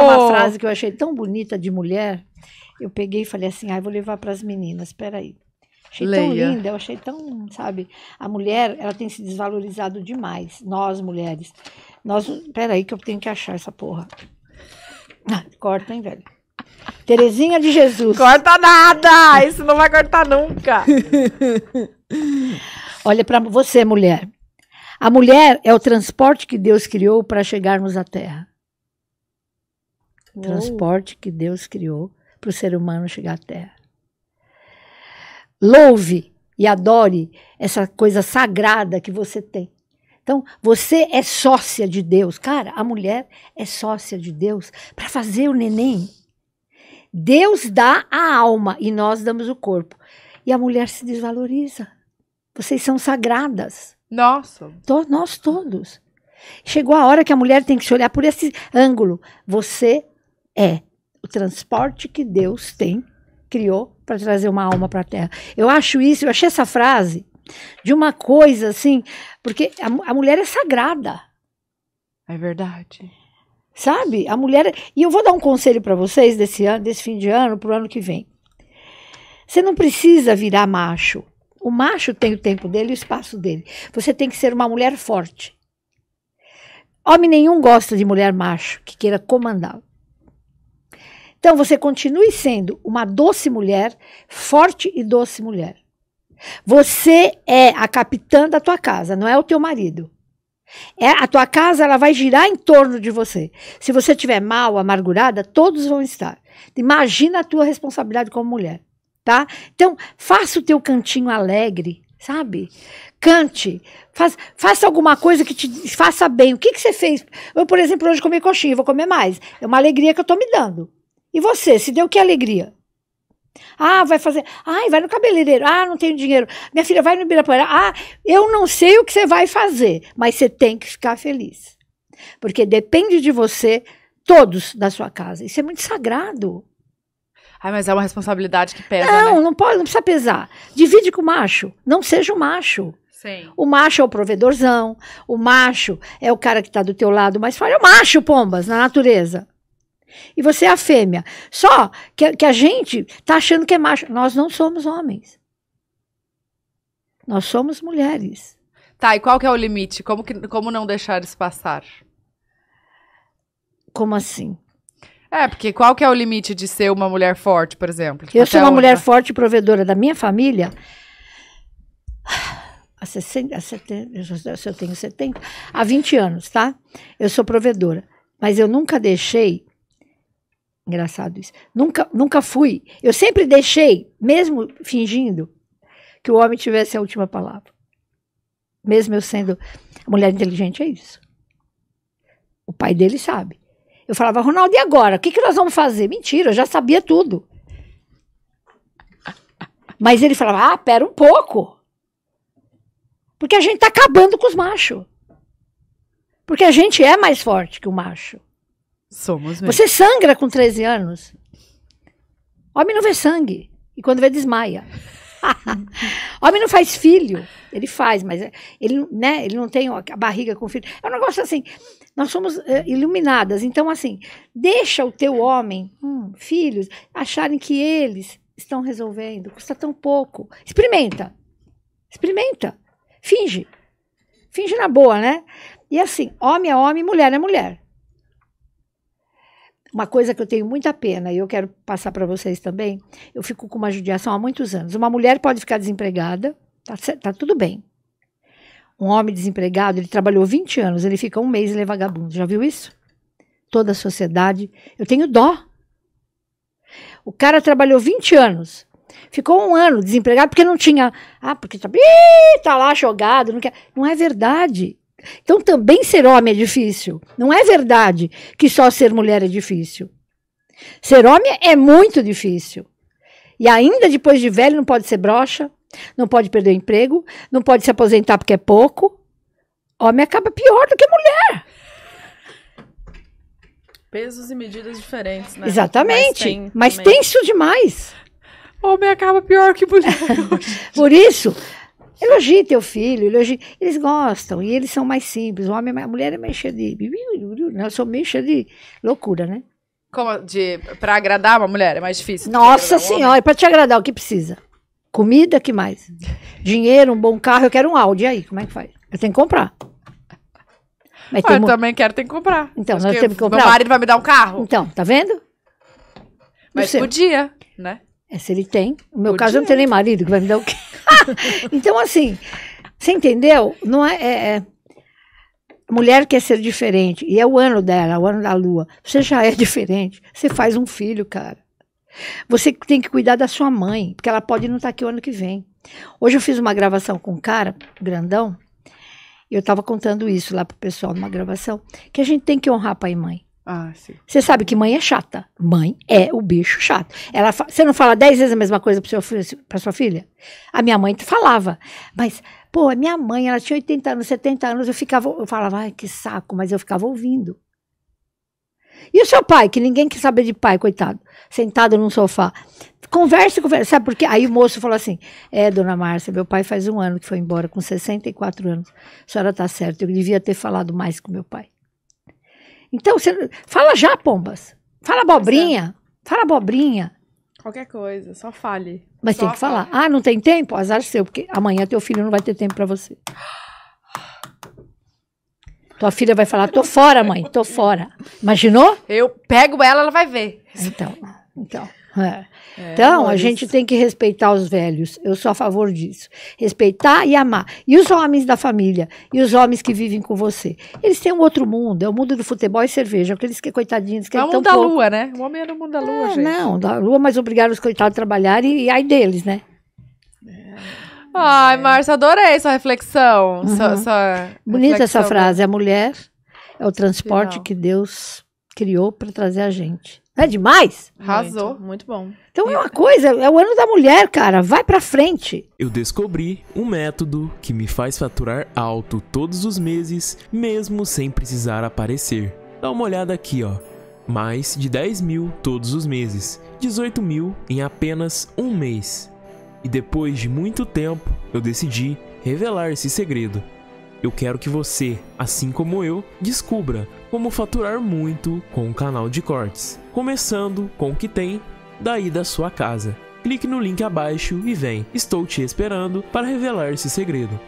Olha uma frase que eu achei tão bonita de mulher. Eu peguei e falei assim: ah, vou levar para as meninas, espera aí. Achei Leia. tão linda, eu achei tão, sabe? A mulher, ela tem se desvalorizado demais, nós mulheres. Nós, espera aí que eu tenho que achar essa porra. Ah, corta, hein, velho. Terezinha de Jesus. Corta nada! Isso não vai cortar nunca. Olha para você, mulher. A mulher é o transporte que Deus criou para chegarmos à Terra transporte que Deus criou para o ser humano chegar à Terra. Louve e adore essa coisa sagrada que você tem. Então, você é sócia de Deus. Cara, a mulher é sócia de Deus para fazer o neném. Deus dá a alma e nós damos o corpo. E a mulher se desvaloriza. Vocês são sagradas. Nossa. To nós todos. Chegou a hora que a mulher tem que se olhar por esse ângulo. Você é o transporte que Deus tem, criou para trazer uma alma para a Terra. Eu acho isso, eu achei essa frase de uma coisa assim, porque a, a mulher é sagrada. É verdade. Sabe? A mulher. É, e eu vou dar um conselho para vocês desse ano, desse fim de ano, para o ano que vem. Você não precisa virar macho. O macho tem o tempo dele e o espaço dele. Você tem que ser uma mulher forte. Homem nenhum gosta de mulher macho que queira comandá-lo. Então você continue sendo uma doce mulher, forte e doce mulher. Você é a capitã da tua casa, não é o teu marido. É, a tua casa ela vai girar em torno de você. Se você estiver mal, amargurada, todos vão estar. Imagina a tua responsabilidade como mulher, tá? Então, faça o teu cantinho alegre, sabe? Cante, faz, faça alguma coisa que te faça bem. O que, que você fez? Eu, por exemplo, hoje comi coxinha, vou comer mais. É uma alegria que eu estou me dando. E você, se deu que alegria? Ah, vai fazer. Ai, vai no cabeleireiro. Ah, não tenho dinheiro. Minha filha, vai no Ibirapuera. Ah, eu não sei o que você vai fazer, mas você tem que ficar feliz. Porque depende de você, todos da sua casa. Isso é muito sagrado. Ai, mas é uma responsabilidade que pesa. Não, né? não pode, não precisa pesar. Divide com o macho. Não seja o macho. Sim. O macho é o provedorzão, o macho é o cara que está do teu lado, mas fora é o macho, pombas, na natureza. E você é a fêmea. Só que, que a gente está achando que é macho. Nós não somos homens. Nós somos mulheres. Tá, e qual que é o limite? Como, que, como não deixar isso passar? Como assim? É, porque qual que é o limite de ser uma mulher forte, por exemplo? Tipo, eu sou uma onde... mulher forte e provedora da minha família. Há 60, há 70, se eu tenho 70, há 20 anos, tá? Eu sou provedora. Mas eu nunca deixei Engraçado isso. Nunca, nunca fui. Eu sempre deixei, mesmo fingindo, que o homem tivesse a última palavra. Mesmo eu sendo mulher inteligente, é isso. O pai dele sabe. Eu falava, Ronaldo, e agora? O que, que nós vamos fazer? Mentira, eu já sabia tudo. Mas ele falava, ah, pera um pouco. Porque a gente tá acabando com os machos. Porque a gente é mais forte que o macho. Somos mesmo. Você sangra com 13 anos. Homem não vê sangue. E quando vê, desmaia. Homem não faz filho. Ele faz, mas é, ele, né, ele não tem a barriga com filho. É um negócio assim. Nós somos eh, iluminadas. Então, assim, deixa o teu homem, hum, filhos, acharem que eles estão resolvendo. Custa tão pouco. Experimenta. Experimenta. Finge. Finge na boa, né? E assim, homem é homem, mulher é mulher. Uma coisa que eu tenho muita pena e eu quero passar para vocês também, eu fico com uma judiação há muitos anos. Uma mulher pode ficar desempregada, tá, tá tudo bem. Um homem desempregado, ele trabalhou 20 anos, ele fica um mês e ele é vagabundo. Já viu isso? Toda a sociedade. Eu tenho dó. O cara trabalhou 20 anos, ficou um ano desempregado porque não tinha. Ah, porque tá, ih, tá lá jogado. Não, quer. não é verdade. Então, também ser homem é difícil. Não é verdade que só ser mulher é difícil. Ser homem é muito difícil. E ainda depois de velho, não pode ser broxa, não pode perder o emprego, não pode se aposentar porque é pouco. Homem acaba pior do que mulher. Pesos e medidas diferentes, né? Exatamente. Mas tem, Mas tem isso demais. Homem acaba pior que mulher. Por isso, Elogie teu filho, elogie. Eles gostam e eles são mais simples. O homem, é a mulher é mais cheia de. Né? Eu sou meio cheia de loucura, né? Como? De, pra agradar uma mulher é mais difícil? Nossa senhora, um pra te agradar, o que precisa? Comida, que mais? Dinheiro, um bom carro, eu quero um Audi. E aí, como é que faz? Eu tenho que comprar. Mas ah, eu também quero, tem que comprar. Então, Acho nós que temos que comprar. Meu marido vai me dar um carro. Então, tá vendo? Mas podia, né? É, se ele tem. No meu caso, eu não tenho nem marido que vai me dar o quê? então, assim, você entendeu? Não é, é, é, Mulher quer ser diferente. E é o ano dela, o ano da lua. Você já é diferente. Você faz um filho, cara. Você tem que cuidar da sua mãe, porque ela pode não estar tá aqui o ano que vem. Hoje eu fiz uma gravação com um cara, grandão, e eu estava contando isso lá pro pessoal numa gravação, que a gente tem que honrar pai e mãe. Ah, sim. Você sabe que mãe é chata. Mãe é o bicho chato. Ela fa... Você não fala dez vezes a mesma coisa para sua filha? A minha mãe falava. Mas, pô, a minha mãe, ela tinha 80 anos, 70 anos, eu ficava, eu falava, ai, que saco, mas eu ficava ouvindo. E o seu pai, que ninguém quer saber de pai, coitado, sentado num sofá. Conversa, conversa. Sabe por quê? Aí o moço falou assim: É, dona Márcia, meu pai faz um ano que foi embora, com 64 anos. A senhora tá certa, eu devia ter falado mais com meu pai. Então, você fala já, pombas. Fala é. abobrinha. Fala abobrinha. Qualquer coisa, só fale. Mas só tem que falar. Ah, não tem tempo? Azar seu, porque amanhã teu filho não vai ter tempo para você. Tua filha vai falar, tô fora, mãe, tô fora. Imaginou? Eu pego ela, ela vai ver. Então, então. É. é. então, a gente tem que respeitar os velhos. Eu sou a favor disso. Respeitar e amar. E os homens da família, e os homens que vivem com você. Eles têm um outro mundo, é o mundo do futebol e cerveja. Aqueles que, coitadinhos, que é o é mundo da pouco. lua, né? O homem é no mundo da lua, é, gente. Não, da lua, mas obrigaram os coitados a trabalhar e, e deles, né? É. Ai, Márcia, adorei sua reflexão. Uhum. Sua, sua Bonita reflexão, essa né? frase. A mulher é o transporte que Deus criou para trazer a gente. Não é demais? Arrasou, muito bom. Então é uma coisa, é o ano da mulher, cara. Vai pra frente. Eu descobri um método que me faz faturar alto todos os meses, mesmo sem precisar aparecer. Dá uma olhada aqui, ó. Mais de 10 mil todos os meses, 18 mil em apenas um mês. E depois de muito tempo, eu decidi revelar esse segredo. Eu quero que você, assim como eu, descubra como faturar muito com o canal de cortes, começando com o que tem daí da sua casa. Clique no link abaixo e vem. Estou te esperando para revelar esse segredo.